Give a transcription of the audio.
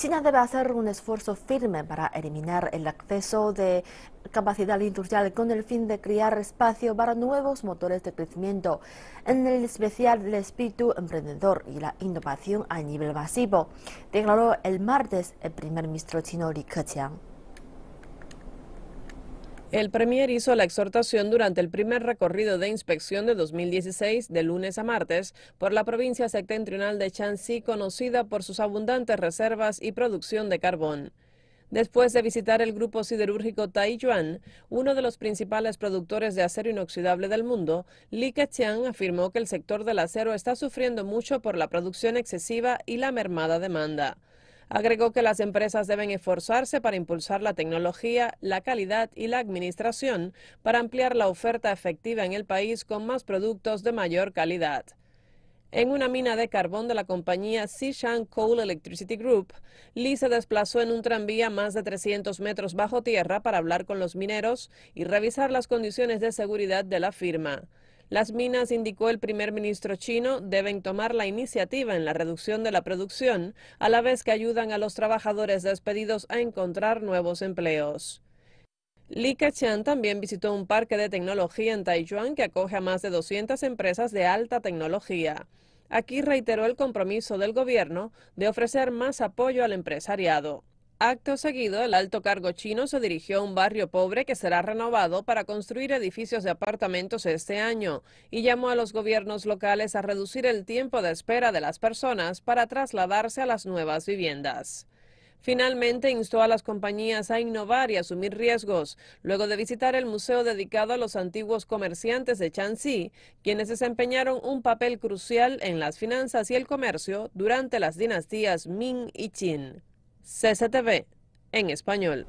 China debe hacer un esfuerzo firme para eliminar el acceso de capacidad industrial con el fin de crear espacio para nuevos motores de crecimiento, en especial el espíritu emprendedor y la innovación a nivel masivo, declaró el martes el primer ministro chino Li Keqiang. El Premier hizo la exhortación durante el primer recorrido de inspección de 2016, de lunes a martes, por la provincia septentrional de Shanxi, conocida por sus abundantes reservas y producción de carbón. Después de visitar el grupo siderúrgico Taiyuan, uno de los principales productores de acero inoxidable del mundo, Li Keqiang afirmó que el sector del acero está sufriendo mucho por la producción excesiva y la mermada demanda. Agregó que las empresas deben esforzarse para impulsar la tecnología, la calidad y la administración para ampliar la oferta efectiva en el país con más productos de mayor calidad. En una mina de carbón de la compañía Xishan Coal Electricity Group, Lee se desplazó en un tranvía más de 300 metros bajo tierra para hablar con los mineros y revisar las condiciones de seguridad de la firma. Las minas, indicó el primer ministro chino, deben tomar la iniciativa en la reducción de la producción, a la vez que ayudan a los trabajadores despedidos a encontrar nuevos empleos. Li Keqiang también visitó un parque de tecnología en Taiwán que acoge a más de 200 empresas de alta tecnología. Aquí reiteró el compromiso del gobierno de ofrecer más apoyo al empresariado. Acto seguido, el alto cargo chino se dirigió a un barrio pobre que será renovado para construir edificios de apartamentos este año y llamó a los gobiernos locales a reducir el tiempo de espera de las personas para trasladarse a las nuevas viviendas. Finalmente, instó a las compañías a innovar y asumir riesgos, luego de visitar el museo dedicado a los antiguos comerciantes de Chanxi, quienes desempeñaron un papel crucial en las finanzas y el comercio durante las dinastías Ming y Qin. CCTV en español.